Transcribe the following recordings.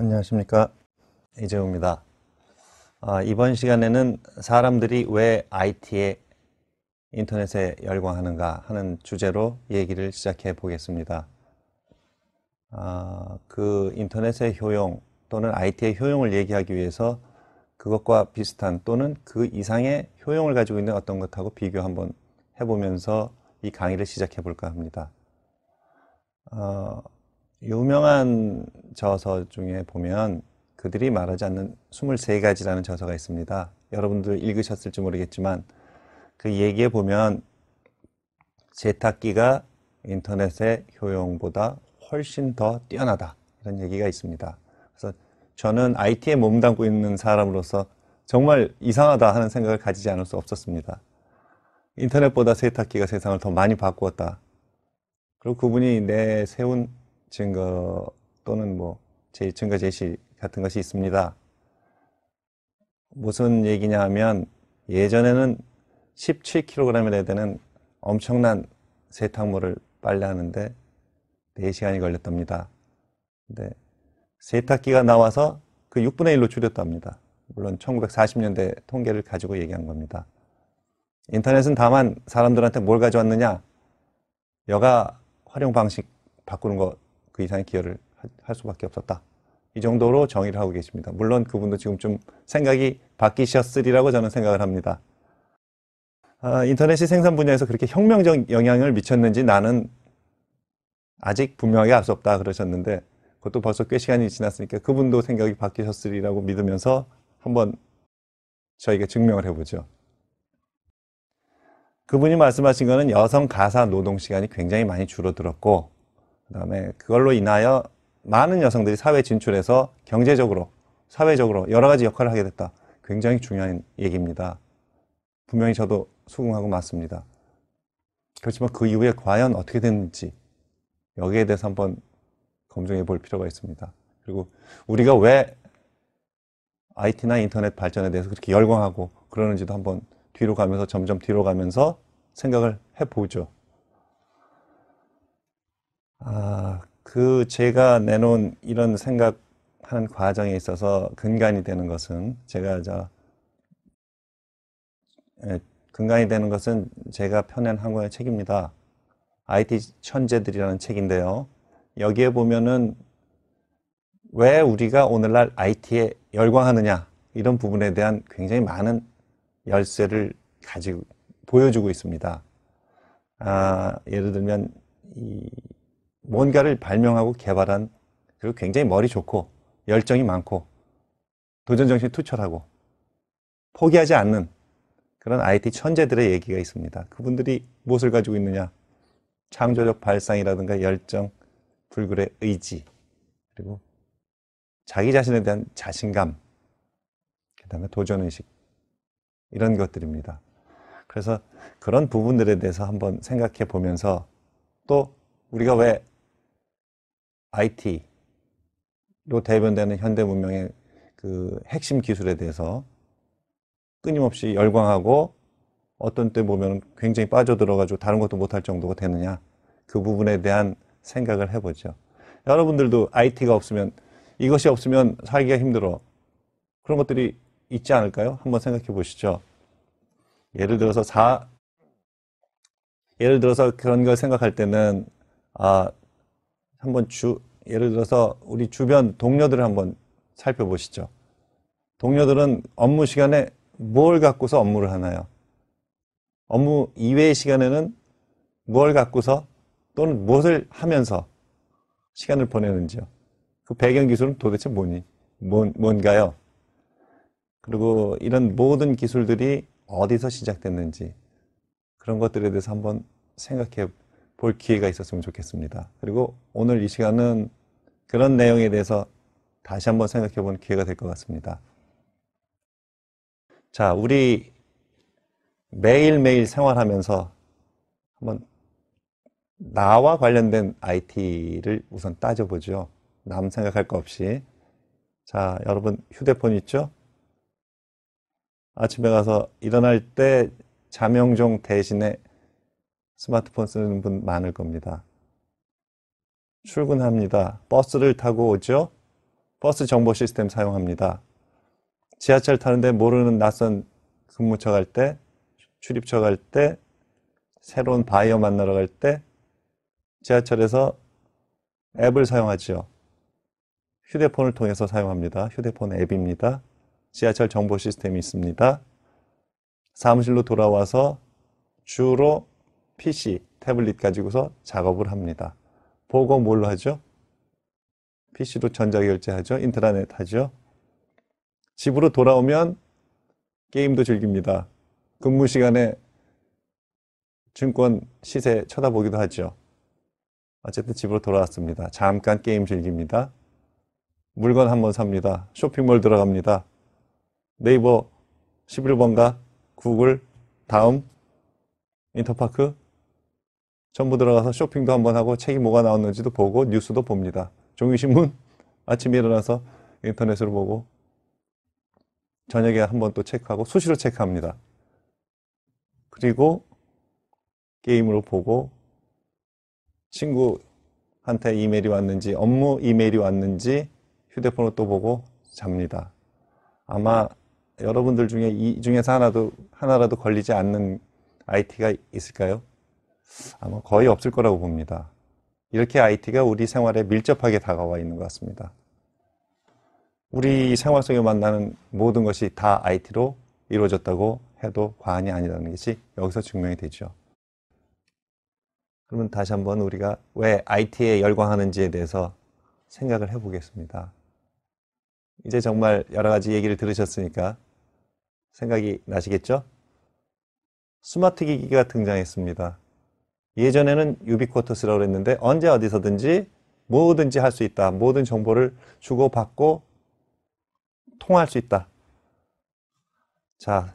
안녕하십니까 이재우입니다. 아, 이번 시간에는 사람들이 왜 IT에 인터넷에 열광하는가 하는 주제로 얘기를 시작해 보겠습니다. 아, 그 인터넷의 효용 또는 IT의 효용을 얘기하기 위해서 그것과 비슷한 또는 그 이상의 효용을 가지고 있는 어떤 것하고 비교 한번 해보면서 이 강의를 시작해 볼까 합니다. 어, 유명한 저서 중에 보면 그들이 말하지 않는 23가지라는 저서가 있습니다. 여러분들 읽으셨을지 모르겠지만 그 얘기에 보면 세탁기가 인터넷의 효용보다 훨씬 더 뛰어나다. 이런 얘기가 있습니다. 그래서 저는 IT에 몸담고 있는 사람으로서 정말 이상하다 하는 생각을 가지지 않을 수 없었습니다. 인터넷보다 세탁기가 세상을 더 많이 바꾸었다. 그리고 그분이 내 세운 증거 또는 뭐 제, 증거 제시 같은 것이 있습니다. 무슨 얘기냐 하면 예전에는 17kg이나 되는 엄청난 세탁물을 빨래하는데 4시간이 걸렸답니다. 근데 세탁기가 나와서 그 6분의 1로 줄였답니다. 물론 1940년대 통계를 가지고 얘기한 겁니다. 인터넷은 다만 사람들한테 뭘 가져왔느냐? 여가 활용 방식 바꾸는 것그 이상의 기여를 할 수밖에 없었다. 이 정도로 정의를 하고 계십니다. 물론 그분도 지금 좀 생각이 바뀌셨으리라고 저는 생각을 합니다. 아, 인터넷이 생산 분야에서 그렇게 혁명적 영향을 미쳤는지 나는 아직 분명하게 알수 없다 그러셨는데 그것도 벌써 꽤 시간이 지났으니까 그분도 생각이 바뀌셨으리라고 믿으면서 한번 저희가 증명을 해보죠. 그분이 말씀하신 거는 여성 가사 노동 시간이 굉장히 많이 줄어들었고 그다음에 그걸로 인하여 많은 여성들이 사회 진출해서 경제적으로, 사회적으로 여러 가지 역할을 하게 됐다. 굉장히 중요한 얘기입니다. 분명히 저도 수긍하고 맞습니다. 그렇지만 그 이후에 과연 어떻게 됐는지 여기에 대해서 한번 검증해 볼 필요가 있습니다. 그리고 우리가 왜 IT나 인터넷 발전에 대해서 그렇게 열광하고 그러는지도 한번 뒤로 가면서 점점 뒤로 가면서 생각을 해보죠. 아, 그 제가 내놓은 이런 생각하는 과정에 있어서 근간이 되는 것은 제가 저 예, 근간이 되는 것은 제가 펴낸 한권의 책입니다. IT 천재들이라는 책인데요. 여기에 보면은 왜 우리가 오늘날 IT에 열광하느냐 이런 부분에 대한 굉장히 많은 열쇠를 가지고 보여주고 있습니다. 아, 예를 들면 이 뭔가를 발명하고 개발한 그리고 굉장히 머리 좋고 열정이 많고 도전 정신 투철하고 포기하지 않는 그런 IT 천재들의 얘기가 있습니다. 그분들이 무엇을 가지고 있느냐? 창조적 발상이라든가 열정, 불굴의 의지, 그리고 자기 자신에 대한 자신감, 그 다음에 도전의식, 이런 것들입니다. 그래서 그런 부분들에 대해서 한번 생각해 보면서 또 우리가 왜 IT로 대변되는 현대 문명의 그 핵심 기술에 대해서 끊임없이 열광하고 어떤 때 보면 굉장히 빠져들어가지고 다른 것도 못 할 정도가 되느냐 그 부분에 대한 생각을 해보죠. 여러분들도 IT가 없으면 이것이 없으면 살기가 힘들어 그런 것들이 있지 않을까요? 한번 생각해 보시죠. 예를 들어서 4 예를 들어서 그런 걸 생각할 때는 아 한번 주, 예를 들어서 우리 주변 동료들을 한번 살펴보시죠. 동료들은 업무 시간에 뭘 갖고서 업무를 하나요? 업무 이외의 시간에는 뭘 갖고서 또는 무엇을 하면서 시간을 보내는지요. 그 배경 기술은 도대체 뭐니? 뭔, 뭔가요? 그리고 이런 모든 기술들이 어디서 시작됐는지 그런 것들에 대해서 한번 생각해 볼 기회가 있었으면 좋겠습니다. 그리고 오늘 이 시간은 그런 내용에 대해서 다시 한번 생각해 본 기회가 될 것 같습니다. 자, 우리 매일매일 생활하면서 한번 나와 관련된 IT를 우선 따져보죠. 남 생각할 거 없이. 자, 여러분 휴대폰 있죠? 아침에 가서 일어날 때 자명종 대신에 스마트폰 쓰는 분 많을 겁니다. 출근합니다. 버스를 타고 오죠? 버스 정보 시스템 사용합니다. 지하철 타는데 모르는 낯선 근무처 갈 때, 출입처 갈 때, 새로운 바이어 만나러 갈 때, 지하철에서 앱을 사용하죠 휴대폰을 통해서 사용합니다. 휴대폰 앱입니다. 지하철 정보 시스템이 있습니다. 사무실로 돌아와서 주로 PC, 태블릿 가지고서 작업을 합니다. 보고 뭘로 하죠? PC로 전자결제하죠. 인터넷 하죠. 집으로 돌아오면 게임도 즐깁니다. 근무 시간에 증권 시세 쳐다보기도 하죠. 어쨌든 집으로 돌아왔습니다. 잠깐 게임 즐깁니다. 물건 한번 삽니다. 쇼핑몰 들어갑니다. 네이버 11번가, 구글, 다음, 인터파크, 전부 들어가서 쇼핑도 한번 하고 책이 뭐가 나왔는지도 보고 뉴스도 봅니다. 종이신문 아침에 일어나서 인터넷으로 보고 저녁에 한번 또 체크하고 수시로 체크합니다. 그리고 게임으로 보고 친구한테 이메일이 왔는지 업무 이메일이 왔는지 휴대폰으로 또 보고 잡니다. 아마 여러분들 중에 이 중에서 하나도 하나라도 걸리지 않는 IT가 있을까요? 아마 거의 없을 거라고 봅니다. 이렇게 IT가 우리 생활에 밀접하게 다가와 있는 것 같습니다. 우리 네. 생활 속에 만나는 모든 것이 다 IT로 이루어졌다고 해도 과언이 아니라는 것이 여기서 증명이 되죠. 그러면 다시 한번 우리가 왜 IT에 열광하는지에 대해서 생각을 해보겠습니다. 이제 정말 여러 가지 얘기를 들으셨으니까 생각이 나시겠죠? 스마트 기기가 등장했습니다. 예전에는 유비쿼터스라고 했는데 언제 어디서든지 뭐든지 할 수 있다. 모든 정보를 주고받고 통할 수 있다. 자,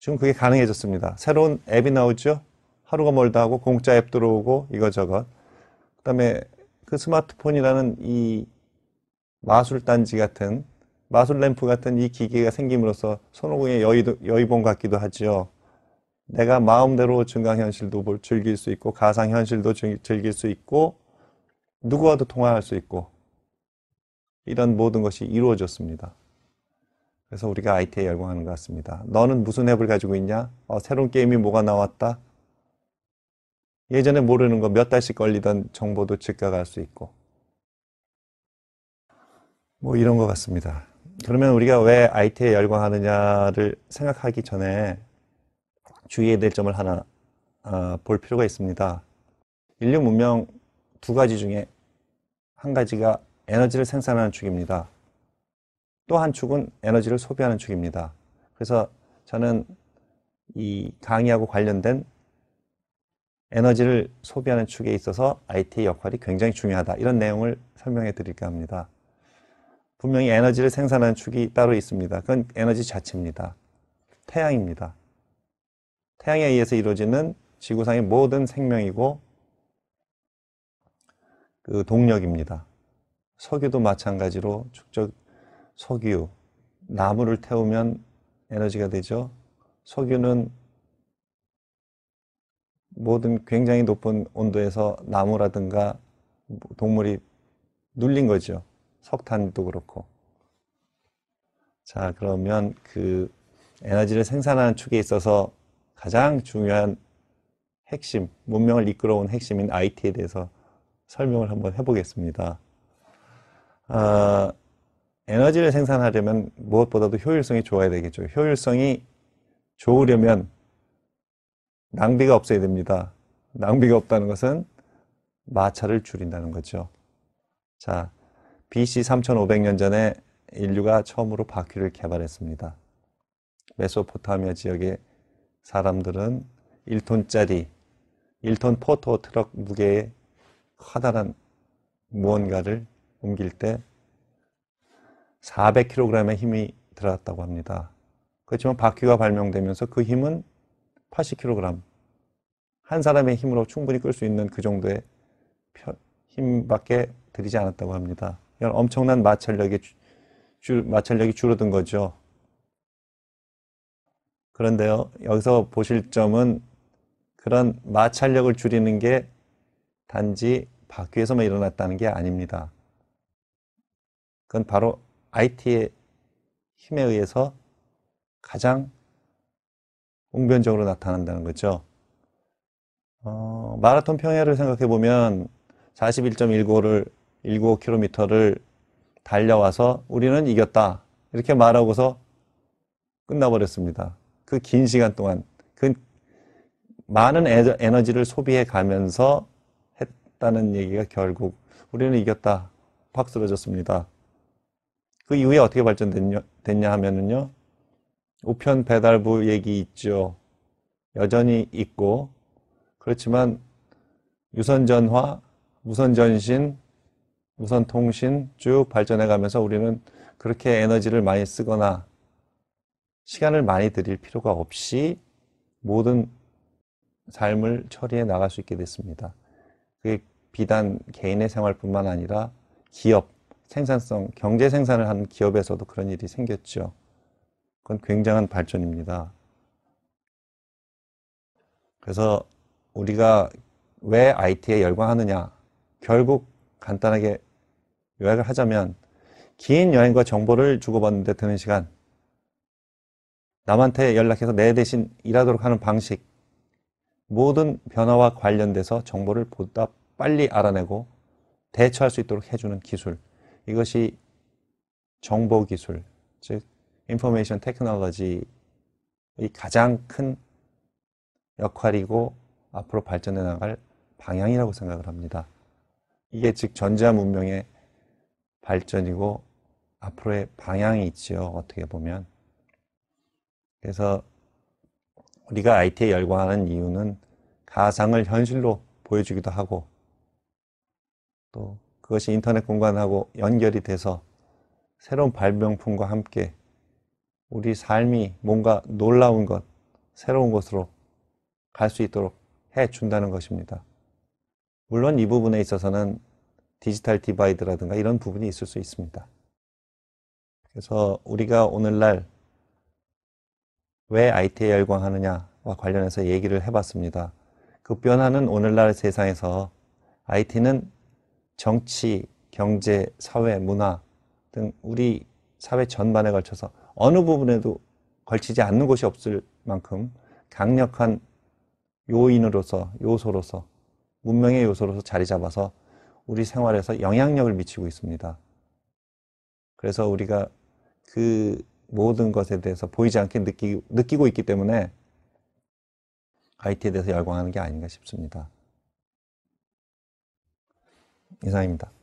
지금 그게 가능해졌습니다. 새로운 앱이 나오죠? 하루가 멀다 하고 공짜 앱 들어오고 이것저것그 다음에 그 스마트폰이라는 이 마술단지 같은 마술램프 같은 이 기계가 생김으로써 손오공의 여의도, 여의봉 같기도 하지요. 내가 마음대로 증강현실도 즐길 수 있고 가상현실도 즐길 수 있고 누구와도 통화할 수 있고 이런 모든 것이 이루어졌습니다. 그래서 우리가 IT에 열광하는 것 같습니다. 너는 무슨 앱을 가지고 있냐? 어, 새로운 게임이 뭐가 나왔다? 예전에 모르는 거 몇 달씩 걸리던 정보도 즉각할 수 있고 뭐 이런 것 같습니다. 그러면 우리가 왜 IT에 열광하느냐를 생각하기 전에 주의해야 될 점을 하나 어, 볼 필요가 있습니다. 인류 문명 두 가지 중에 한 가지가 에너지를 생산하는 축입니다. 또 한 축은 에너지를 소비하는 축입니다. 그래서 저는 이 강의하고 관련된 에너지를 소비하는 축에 있어서 IT의 역할이 굉장히 중요하다. 이런 내용을 설명해 드릴까 합니다. 분명히 에너지를 생산하는 축이 따로 있습니다. 그건 에너지 자체입니다. 태양입니다. 태양에 의해서 이루어지는 지구상의 모든 생명이고 그 동력입니다. 석유도 마찬가지로 축적 석유, 나무를 태우면 에너지가 되죠. 석유는 모든 굉장히 높은 온도에서 나무라든가 동물이 눌린 거죠. 석탄도 그렇고. 자, 그러면 그 에너지를 생산하는 축에 있어서 가장 중요한 핵심, 문명을 이끌어온 핵심인 IT에 대해서 설명을 한번 해보겠습니다. 아, 에너지를 생산하려면 무엇보다도 효율성이 좋아야 되겠죠. 효율성이 좋으려면 낭비가 없어야 됩니다. 낭비가 없다는 것은 마찰을 줄인다는 거죠. 자, BC 3500년 전에 인류가 처음으로 바퀴를 개발했습니다. 메소포타미아 지역에 사람들은 1톤짜리 1톤 포토 트럭 무게의 커다란 무언가를 옮길 때 400kg의 힘이 들어갔다고 합니다. 그렇지만 바퀴가 발명되면서 그 힘은 80kg. 한 사람의 힘으로 충분히 끌 수 있는 그 정도의 힘밖에 들이지 않았다고 합니다. 이건 엄청난 마찰력이, 줄, 마찰력이 줄어든 거죠. 그런데요, 여기서 보실 점은 그런 마찰력을 줄이는 게 단지 바퀴에서만 일어났다는 게 아닙니다. 그건 바로 IT의 힘에 의해서 가장 공변적으로 나타난다는 거죠. 어, 마라톤 평야를 생각해 보면 41.19를 19km를 달려와서 우리는 이겼다 이렇게 말하고서 끝나버렸습니다. 그긴 시간 동안 그 많은 에너지를 소비해 가면서 했다는 얘기가 결국 우리는 이겼다. 박수를 졌습니다그 이후에 어떻게 발전 됐냐 하면은요. 우편 배달부 얘기 있죠. 여전히 있고 그렇지만 유선전화, 무선전신, 무선통신 쭉 발전해 가면서 우리는 그렇게 에너지를 많이 쓰거나 시간을 많이 드릴 필요가 없이 모든 삶을 처리해 나갈 수 있게 됐습니다. 그게 비단 개인의 생활뿐만 아니라 기업, 생산성, 경제 생산을 하는 기업에서도 그런 일이 생겼죠. 그건 굉장한 발전입니다. 그래서 우리가 왜 IT에 열광하느냐? 결국 간단하게 요약을 하자면 긴 여행과 정보를 주고받는데 드는 시간, 남한테 연락해서 내 대신 일하도록 하는 방식, 모든 변화와 관련돼서 정보를 보다 빨리 알아내고 대처할 수 있도록 해주는 기술. 이것이 정보 기술, 즉, 인포메이션 테크놀로지의 가장 큰 역할이고 앞으로 발전해 나갈 방향이라고 생각을 합니다. 이게 즉 전자 문명의 발전이고 앞으로의 방향이 있지요. 어떻게 보면 그래서 우리가 IT에 열광하는 이유는 가상을 현실로 보여주기도 하고 또 그것이 인터넷 공간하고 연결이 돼서 새로운 발명품과 함께 우리 삶이 뭔가 놀라운 것, 새로운 것으로 갈 수 있도록 해준다는 것입니다. 물론 이 부분에 있어서는 디지털 디바이드라든가 이런 부분이 있을 수 있습니다. 그래서 우리가 오늘날 왜 IT에 열광하느냐와 관련해서 얘기를 해봤습니다. 그 변화는 오늘날 세상에서 IT는 정치, 경제, 사회, 문화 등 우리 사회 전반에 걸쳐서 어느 부분에도 걸치지 않는 곳이 없을 만큼 강력한 요인으로서, 요소로서, 문명의 요소로서 자리 잡아서 우리 생활에서 영향력을 미치고 있습니다. 그래서 우리가 그 모든 것에 대해서 보이지 않게 느끼, 느끼고 있기 때문에 IT에 대해서 열광하는 게 아닌가 싶습니다. 이상입니다.